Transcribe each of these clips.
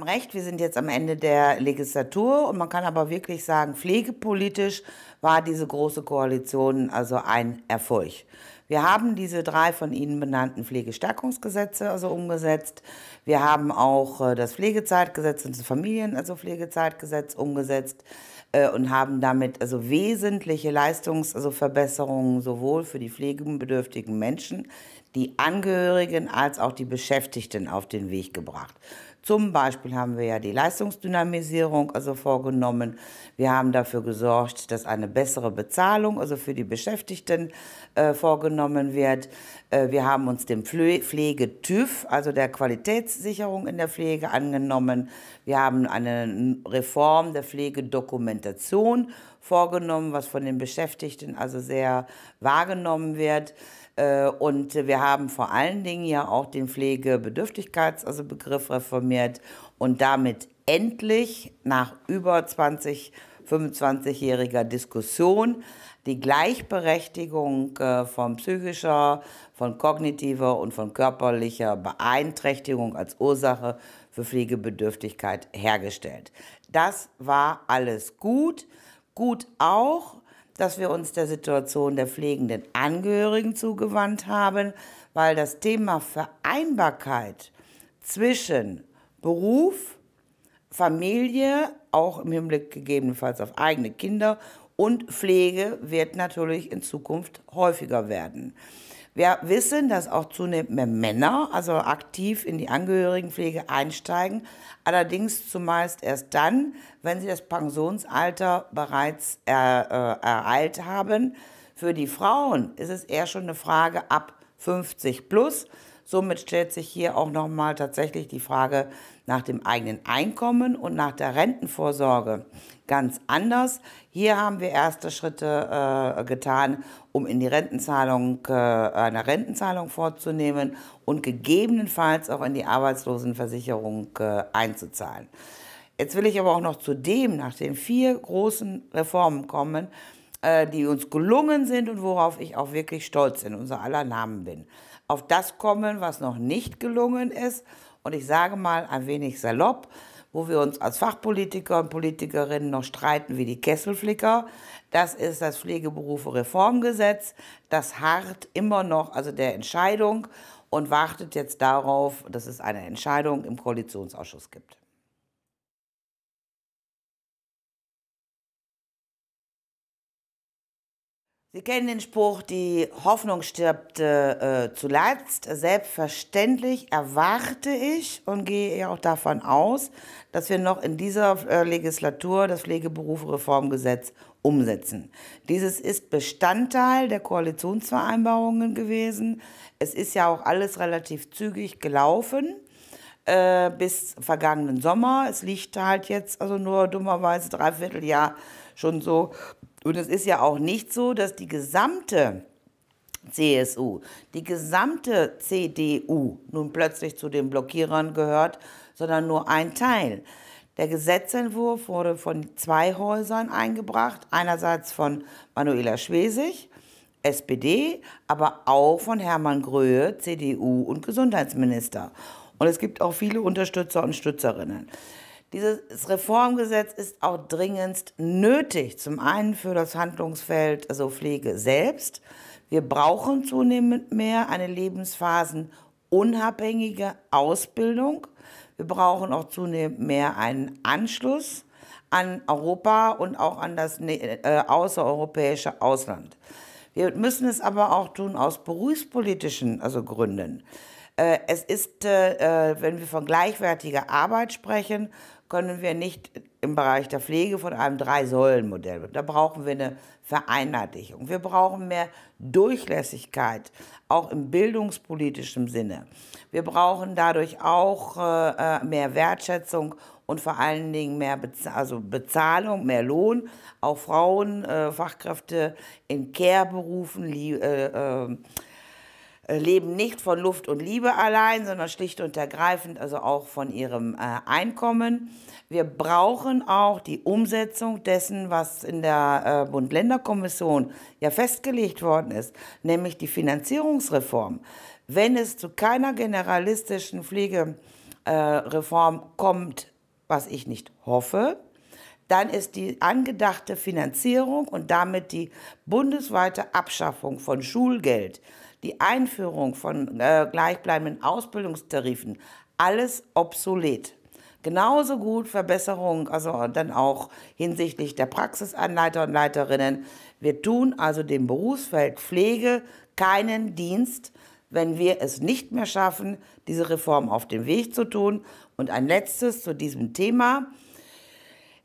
haben recht, wir sind jetzt am Ende der Legislatur und man kann aber wirklich sagen, pflegepolitisch war diese große Koalition also ein Erfolg. Wir haben diese drei von Ihnen benannten Pflegestärkungsgesetze also umgesetzt. Wir haben auch äh, das Pflegezeitgesetz und das Familien, also Pflegezeitgesetz umgesetzt äh, und haben damit also wesentliche Leistungsverbesserungen also sowohl für die pflegebedürftigen Menschen, die Angehörigen als auch die Beschäftigten auf den Weg gebracht. Zum Beispiel haben wir ja die Leistungsdynamisierung also vorgenommen. Wir haben dafür gesorgt, dass eine bessere Bezahlung also für die Beschäftigten äh, vorgenommen wird. Äh, wir haben uns dem Pfle Pflege-TÜV, also der Qualitätssicherung in der Pflege, angenommen. Wir haben eine Reform der Pflegedokumentation vorgenommen, was von den Beschäftigten also sehr wahrgenommen wird. Äh, und wir haben vor allen Dingen ja auch den Pflegebedürftigkeitsbegriff also reformiert optimiert und damit endlich nach über 20, 25-jähriger Diskussion die Gleichberechtigung äh, von psychischer, von kognitiver und von körperlicher Beeinträchtigung als Ursache für Pflegebedürftigkeit hergestellt. Das war alles gut. Gut auch, dass wir uns der Situation der pflegenden Angehörigen zugewandt haben, weil das Thema Vereinbarkeit zwischen Beruf, Familie, auch im Hinblick gegebenenfalls auf eigene Kinder und Pflege wird natürlich in Zukunft häufiger werden. Wir wissen, dass auch zunehmend mehr Männer, also aktiv in die Angehörigenpflege einsteigen, allerdings zumeist erst dann, wenn sie das Pensionsalter bereits er, äh, ereilt haben. Für die Frauen ist es eher schon eine Frage ab 50 plus. Somit stellt sich hier auch nochmal tatsächlich die Frage nach dem eigenen Einkommen und nach der Rentenvorsorge ganz anders. Hier haben wir erste Schritte äh, getan, um in die Rentenzahlung äh, eine Rentenzahlung vorzunehmen und gegebenenfalls auch in die Arbeitslosenversicherung äh, einzuzahlen. Jetzt will ich aber auch noch zu dem, nach den vier großen Reformen kommen, äh, die uns gelungen sind und worauf ich auch wirklich stolz in unser aller Namen bin auf das kommen, was noch nicht gelungen ist. Und ich sage mal ein wenig salopp, wo wir uns als Fachpolitiker und Politikerinnen noch streiten wie die Kesselflicker. Das ist das Pflegeberufe-Reformgesetz. Das hart immer noch, also der Entscheidung und wartet jetzt darauf, dass es eine Entscheidung im Koalitionsausschuss gibt. Sie kennen den Spruch, die Hoffnung stirbt äh, zuletzt. Selbstverständlich erwarte ich und gehe auch davon aus, dass wir noch in dieser äh, Legislatur das Pflegeberufereformgesetz umsetzen. Dieses ist Bestandteil der Koalitionsvereinbarungen gewesen. Es ist ja auch alles relativ zügig gelaufen äh, bis vergangenen Sommer. Es liegt halt jetzt also nur dummerweise dreiviertel Jahr schon so und es ist ja auch nicht so, dass die gesamte CSU, die gesamte CDU nun plötzlich zu den Blockierern gehört, sondern nur ein Teil. Der Gesetzentwurf wurde von zwei Häusern eingebracht, einerseits von Manuela Schwesig, SPD, aber auch von Hermann Gröhe, CDU und Gesundheitsminister. Und es gibt auch viele Unterstützer und Stützerinnen. Dieses Reformgesetz ist auch dringendst nötig. Zum einen für das Handlungsfeld, also Pflege selbst. Wir brauchen zunehmend mehr eine lebensphasenunabhängige Ausbildung. Wir brauchen auch zunehmend mehr einen Anschluss an Europa und auch an das äh, außereuropäische Ausland. Wir müssen es aber auch tun aus berufspolitischen also Gründen. Äh, es ist, äh, äh, wenn wir von gleichwertiger Arbeit sprechen, können wir nicht im Bereich der Pflege von einem Drei-Säulen-Modell. Da brauchen wir eine Vereinheitlichung. Wir brauchen mehr Durchlässigkeit, auch im bildungspolitischen Sinne. Wir brauchen dadurch auch mehr Wertschätzung und vor allen Dingen mehr Bez also Bezahlung, mehr Lohn. Auch Frauen, Fachkräfte in Care-Berufen, äh, äh, leben nicht von Luft und Liebe allein, sondern schlicht und ergreifend also auch von ihrem äh, Einkommen. Wir brauchen auch die Umsetzung dessen, was in der äh, Bund-Länder-Kommission ja festgelegt worden ist, nämlich die Finanzierungsreform. Wenn es zu keiner generalistischen Pflegereform kommt, was ich nicht hoffe, dann ist die angedachte Finanzierung und damit die bundesweite Abschaffung von Schulgeld die Einführung von äh, gleichbleibenden Ausbildungstarifen, alles obsolet. Genauso gut Verbesserungen, also dann auch hinsichtlich der Praxisanleiter und Leiterinnen. Wir tun also dem Berufsfeld Pflege keinen Dienst, wenn wir es nicht mehr schaffen, diese Reform auf den Weg zu tun. Und ein letztes zu diesem Thema.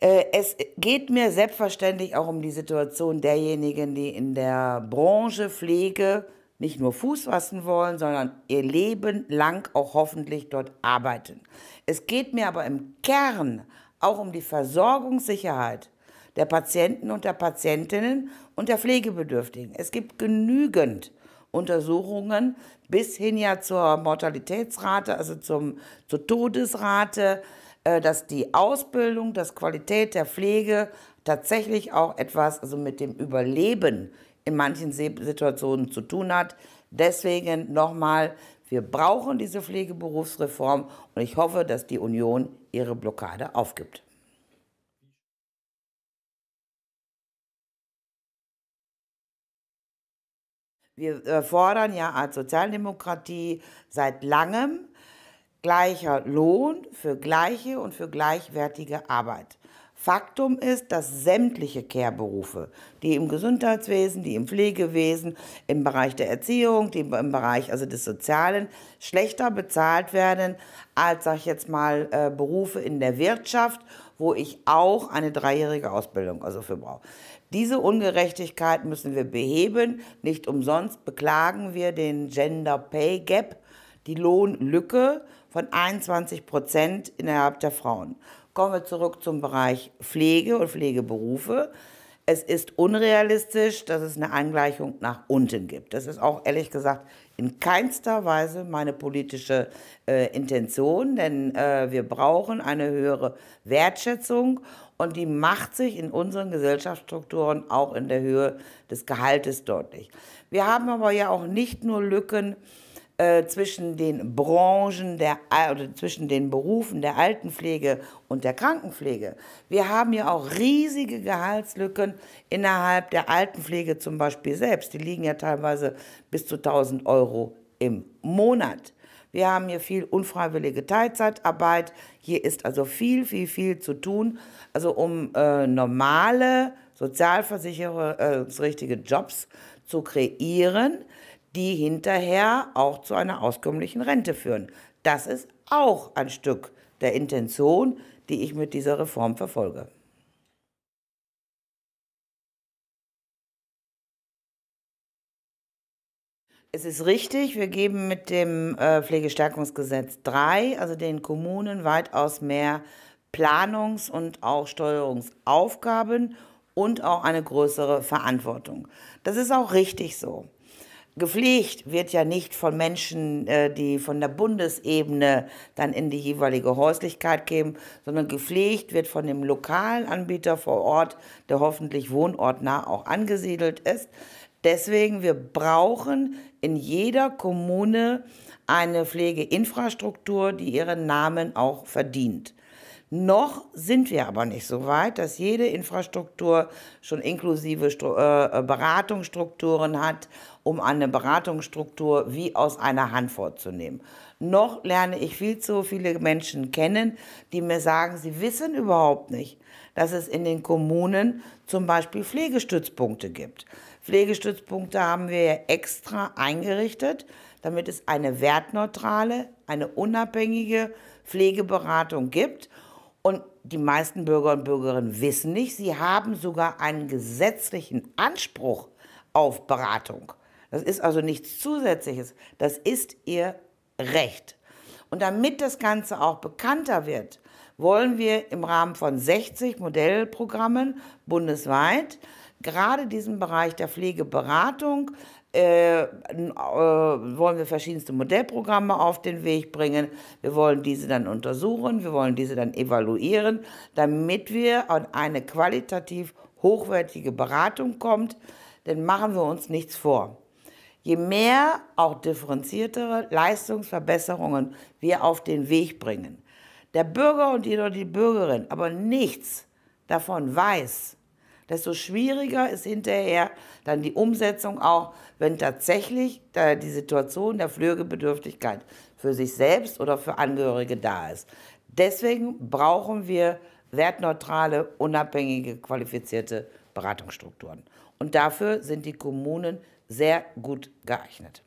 Äh, es geht mir selbstverständlich auch um die Situation derjenigen, die in der Branche Pflege nicht nur Fuß fassen wollen, sondern ihr Leben lang auch hoffentlich dort arbeiten. Es geht mir aber im Kern auch um die Versorgungssicherheit der Patienten und der Patientinnen und der Pflegebedürftigen. Es gibt genügend Untersuchungen bis hin ja zur Mortalitätsrate, also zum, zur Todesrate, äh, dass die Ausbildung, dass Qualität der Pflege tatsächlich auch etwas, also mit dem Überleben in manchen Situationen zu tun hat. Deswegen nochmal, wir brauchen diese Pflegeberufsreform und ich hoffe, dass die Union ihre Blockade aufgibt. Wir äh, fordern ja als Sozialdemokratie seit langem gleicher Lohn für gleiche und für gleichwertige Arbeit. Faktum ist, dass sämtliche Care-Berufe, die im Gesundheitswesen, die im Pflegewesen, im Bereich der Erziehung, die im Bereich also des Sozialen, schlechter bezahlt werden als, sag ich jetzt mal, äh, Berufe in der Wirtschaft, wo ich auch eine dreijährige Ausbildung also für brauche. Diese Ungerechtigkeit müssen wir beheben. Nicht umsonst beklagen wir den Gender Pay Gap, die Lohnlücke von 21 Prozent innerhalb der Frauen. Kommen wir zurück zum Bereich Pflege und Pflegeberufe. Es ist unrealistisch, dass es eine Angleichung nach unten gibt. Das ist auch ehrlich gesagt in keinster Weise meine politische äh, Intention, denn äh, wir brauchen eine höhere Wertschätzung und die macht sich in unseren Gesellschaftsstrukturen auch in der Höhe des Gehaltes deutlich. Wir haben aber ja auch nicht nur Lücken äh, zwischen den Branchen der, oder zwischen den Berufen der Altenpflege und der Krankenpflege. Wir haben ja auch riesige Gehaltslücken innerhalb der Altenpflege zum Beispiel selbst. Die liegen ja teilweise bis zu 1000 Euro im Monat. Wir haben hier viel unfreiwillige Teilzeitarbeit. Hier ist also viel, viel, viel zu tun. Also um äh, normale sozialversicherungsrichtige äh, Jobs zu kreieren, die hinterher auch zu einer auskömmlichen Rente führen. Das ist auch ein Stück der Intention, die ich mit dieser Reform verfolge. Es ist richtig, wir geben mit dem äh, Pflegestärkungsgesetz 3, also den Kommunen, weitaus mehr Planungs- und auch Steuerungsaufgaben und auch eine größere Verantwortung. Das ist auch richtig so. Gepflegt wird ja nicht von Menschen, äh, die von der Bundesebene dann in die jeweilige Häuslichkeit kämen, sondern gepflegt wird von dem lokalen Anbieter vor Ort, der hoffentlich wohnortnah auch angesiedelt ist. Deswegen, wir brauchen in jeder Kommune eine Pflegeinfrastruktur, die ihren Namen auch verdient. Noch sind wir aber nicht so weit, dass jede Infrastruktur schon inklusive Stru äh, äh, Beratungsstrukturen hat, um eine Beratungsstruktur wie aus einer Hand vorzunehmen. Noch lerne ich viel zu viele Menschen kennen, die mir sagen, sie wissen überhaupt nicht, dass es in den Kommunen zum Beispiel Pflegestützpunkte gibt. Pflegestützpunkte haben wir extra eingerichtet, damit es eine wertneutrale, eine unabhängige Pflegeberatung gibt und die meisten Bürger und Bürgerinnen wissen nicht, sie haben sogar einen gesetzlichen Anspruch auf Beratung. Das ist also nichts Zusätzliches, das ist ihr Recht. Und damit das Ganze auch bekannter wird, wollen wir im Rahmen von 60 Modellprogrammen bundesweit gerade diesen Bereich der Pflegeberatung äh, äh, wollen wir verschiedenste Modellprogramme auf den Weg bringen. Wir wollen diese dann untersuchen, wir wollen diese dann evaluieren, damit wir an eine qualitativ hochwertige Beratung kommt, denn machen wir uns nichts vor. Je mehr auch differenziertere Leistungsverbesserungen wir auf den Weg bringen, der Bürger und jedoch die Bürgerin aber nichts davon weiß, desto schwieriger ist hinterher dann die Umsetzung auch, wenn tatsächlich die Situation der Pflegebedürftigkeit für sich selbst oder für Angehörige da ist. Deswegen brauchen wir wertneutrale, unabhängige, qualifizierte Beratungsstrukturen. Und dafür sind die Kommunen sehr gut geeignet.